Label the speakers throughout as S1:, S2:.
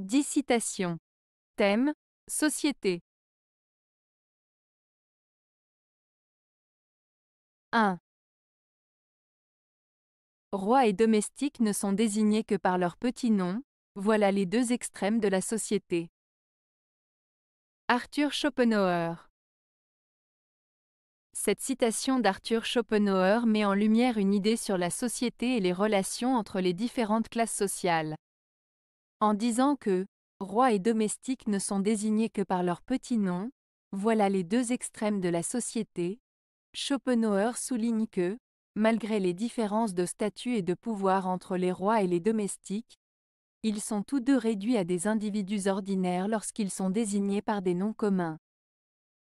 S1: 10 citations. Thème Société.
S2: 1. Roi et domestique ne sont désignés que par leur petit nom, voilà les deux extrêmes de la société. Arthur Schopenhauer Cette citation d'Arthur Schopenhauer met en lumière une idée sur la société et les relations entre les différentes classes sociales en disant que roi et domestiques ne sont désignés que par leur petits nom, voilà les deux extrêmes de la société. Schopenhauer souligne que, malgré les différences de statut et de pouvoir entre les rois et les domestiques, ils sont tous deux réduits à des individus ordinaires lorsqu'ils sont désignés par des noms communs.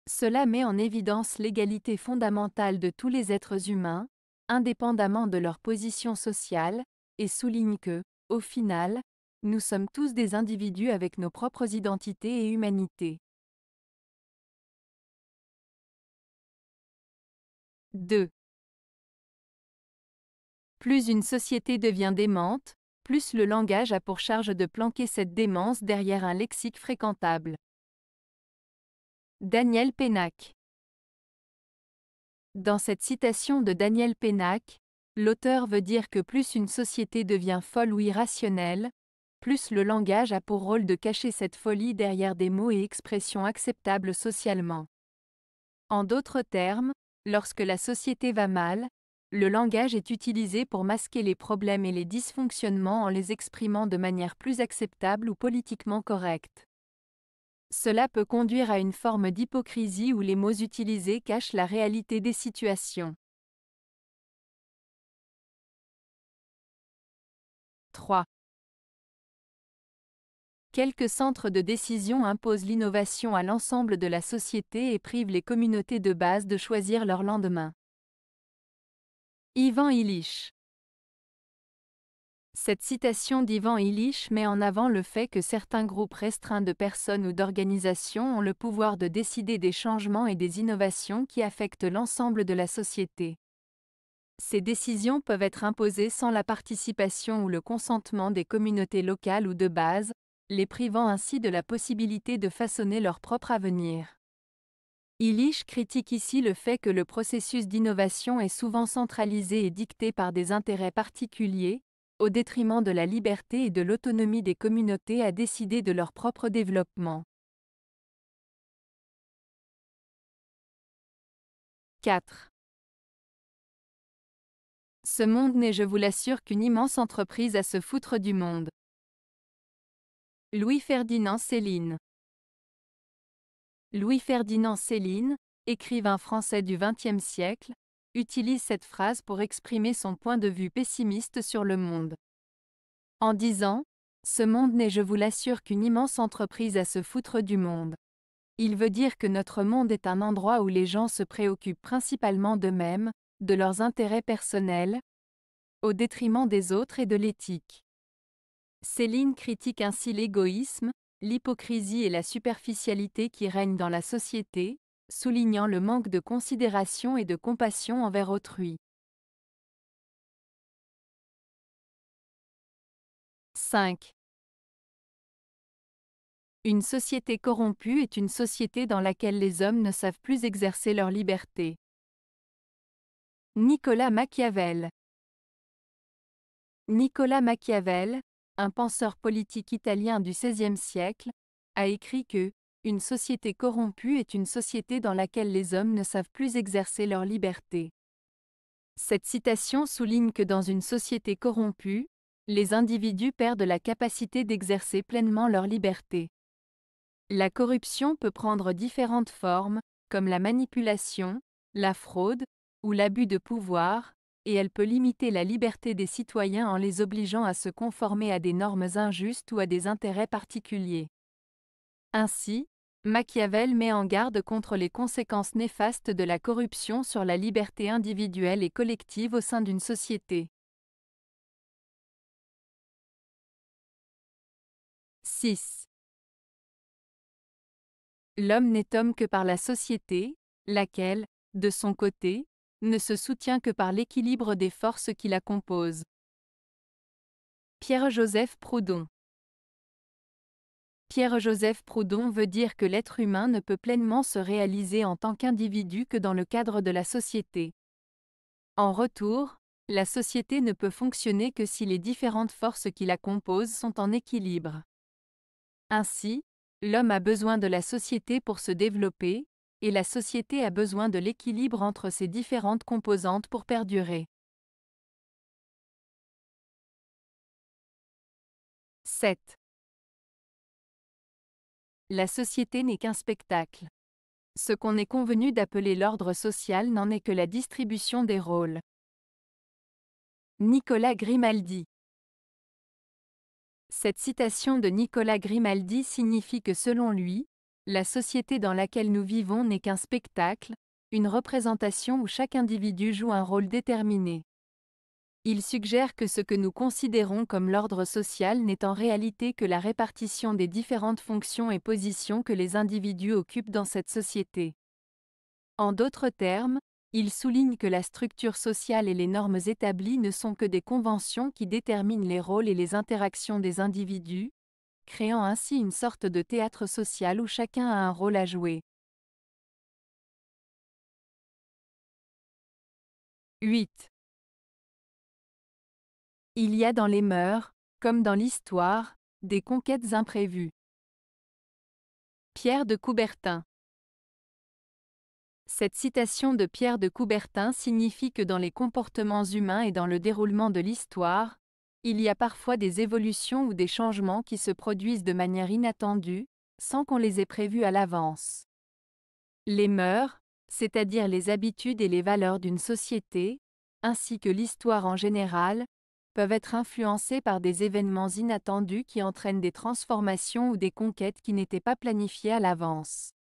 S2: Cela met en évidence l'égalité fondamentale de tous les êtres humains, indépendamment de leur position sociale, et souligne que, au final, nous sommes tous des individus avec nos propres identités et
S1: humanités.
S2: 2. Plus une société devient démente, plus le langage a pour charge de planquer cette démence derrière un lexique fréquentable. Daniel Pénac Dans cette citation de Daniel Pénac, l'auteur veut dire que plus une société devient folle ou irrationnelle, plus le langage a pour rôle de cacher cette folie derrière des mots et expressions acceptables socialement. En d'autres termes, lorsque la société va mal, le langage est utilisé pour masquer les problèmes et les dysfonctionnements en les exprimant de manière plus acceptable ou politiquement correcte. Cela peut conduire à une forme d'hypocrisie où les mots utilisés cachent la réalité des situations. 3. Quelques centres de décision imposent l'innovation à l'ensemble de la société et privent les communautés de base de choisir leur lendemain. Ivan Illich Cette citation d'Ivan Illich met en avant le fait que certains groupes restreints de personnes ou d'organisations ont le pouvoir de décider des changements et des innovations qui affectent l'ensemble de la société. Ces décisions peuvent être imposées sans la participation ou le consentement des communautés locales ou de base, les privant ainsi de la possibilité de façonner leur propre avenir. Illich critique ici le fait que le processus d'innovation est souvent centralisé et dicté par des intérêts particuliers, au détriment de la liberté et de l'autonomie des communautés à décider de leur propre développement. 4. Ce monde n'est, je vous l'assure, qu'une immense entreprise à se foutre du monde. Louis-Ferdinand Céline Louis-Ferdinand Céline, écrivain français du XXe siècle, utilise cette phrase pour exprimer son point de vue pessimiste sur le monde. En disant Ce monde n'est, je vous l'assure, qu'une immense entreprise à se foutre du monde. Il veut dire que notre monde est un endroit où les gens se préoccupent principalement d'eux-mêmes, de leurs intérêts personnels, au détriment des autres et de l'éthique. Céline critique ainsi l'égoïsme, l'hypocrisie et la superficialité qui règnent dans la société, soulignant le manque de considération et de compassion envers autrui. 5. Une société corrompue est une société dans laquelle les hommes ne savent plus exercer leur liberté. Nicolas Machiavel Nicolas Machiavel, un penseur politique italien du XVIe siècle, a écrit que une société corrompue est une société dans laquelle les hommes ne savent plus exercer leur liberté. Cette citation souligne que dans une société corrompue, les individus perdent la capacité d'exercer pleinement leur liberté. La corruption peut prendre différentes formes, comme la manipulation, la fraude ou l'abus de pouvoir, et elle peut limiter la liberté des citoyens en les obligeant à se conformer à des normes injustes ou à des intérêts particuliers. Ainsi, Machiavel met en garde contre les conséquences néfastes de la corruption sur la liberté individuelle et collective au sein d'une société.
S1: 6.
S2: L'homme n'est homme que par la société, laquelle, de son côté, ne se soutient que par l'équilibre des forces qui la composent. Pierre-Joseph Proudhon Pierre-Joseph Proudhon veut dire que l'être humain ne peut pleinement se réaliser en tant qu'individu que dans le cadre de la société. En retour, la société ne peut fonctionner que si les différentes forces qui la composent sont en équilibre. Ainsi, l'homme a besoin de la société pour se développer, et la société a besoin de l'équilibre entre ses différentes composantes pour perdurer. 7. La société n'est qu'un spectacle. Ce qu'on est convenu d'appeler l'ordre social n'en est que la distribution des rôles. Nicolas Grimaldi Cette citation de Nicolas Grimaldi signifie que selon lui, la société dans laquelle nous vivons n'est qu'un spectacle, une représentation où chaque individu joue un rôle déterminé. Il suggère que ce que nous considérons comme l'ordre social n'est en réalité que la répartition des différentes fonctions et positions que les individus occupent dans cette société. En d'autres termes, il souligne que la structure sociale et les normes établies ne sont que des conventions qui déterminent les rôles et les interactions des individus, créant ainsi une sorte de théâtre social où chacun a un rôle à jouer.
S1: 8. Il y a dans les mœurs,
S2: comme dans l'histoire, des conquêtes imprévues. Pierre de Coubertin Cette citation de Pierre de Coubertin signifie que dans les comportements humains et dans le déroulement de l'histoire, il y a parfois des évolutions ou des changements qui se produisent de manière inattendue, sans qu'on les ait prévus à l'avance. Les mœurs, c'est-à-dire les habitudes et les valeurs d'une société, ainsi que l'histoire en général, peuvent être influencées par des événements inattendus qui entraînent des transformations ou des conquêtes qui n'étaient pas planifiées à l'avance.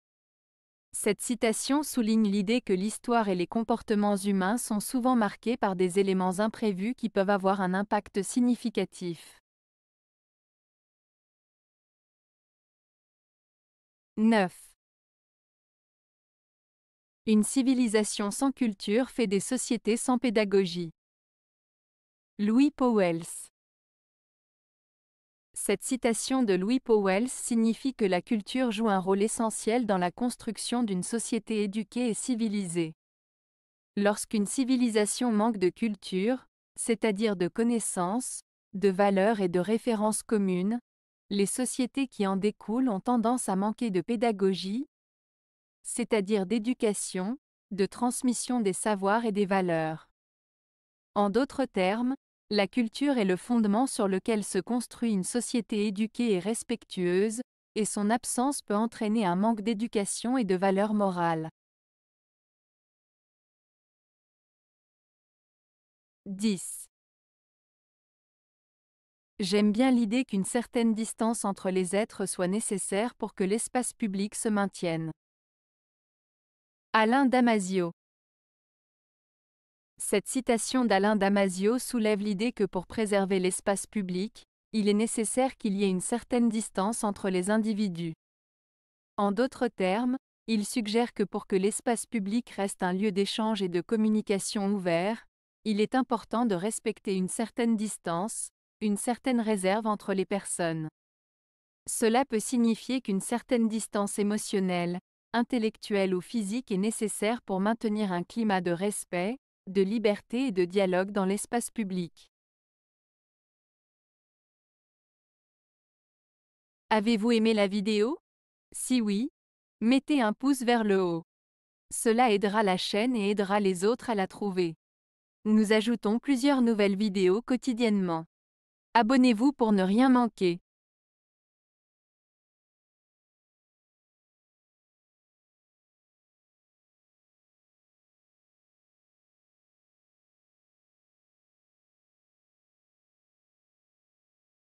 S2: Cette citation souligne l'idée que l'histoire et les comportements humains sont souvent marqués par des éléments imprévus qui peuvent avoir un impact significatif. 9. Une civilisation sans culture fait des sociétés sans pédagogie. Louis Powells cette citation de Louis Powell signifie que la culture joue un rôle essentiel dans la construction d'une société éduquée et civilisée. Lorsqu'une civilisation manque de culture, c'est-à-dire de connaissances, de valeurs et de références communes, les sociétés qui en découlent ont tendance à manquer de pédagogie, c'est-à-dire d'éducation, de transmission des savoirs et des valeurs. En d'autres termes, la culture est le fondement sur lequel se construit une société éduquée et respectueuse, et son absence peut entraîner un manque d'éducation et de valeurs morales. 10. J'aime bien l'idée qu'une certaine distance entre les êtres soit nécessaire pour que l'espace public se maintienne. Alain Damasio cette citation d'Alain Damasio soulève l'idée que pour préserver l'espace public, il est nécessaire qu'il y ait une certaine distance entre les individus. En d'autres termes, il suggère que pour que l'espace public reste un lieu d'échange et de communication ouvert, il est important de respecter une certaine distance, une certaine réserve entre les personnes. Cela peut signifier qu'une certaine distance émotionnelle, intellectuelle ou physique est nécessaire pour maintenir un climat de respect, de liberté et de dialogue dans l'espace public. Avez-vous aimé la vidéo Si oui, mettez un pouce vers le haut. Cela aidera la chaîne et aidera les autres à la trouver. Nous ajoutons plusieurs nouvelles vidéos quotidiennement. Abonnez-vous
S1: pour ne rien manquer.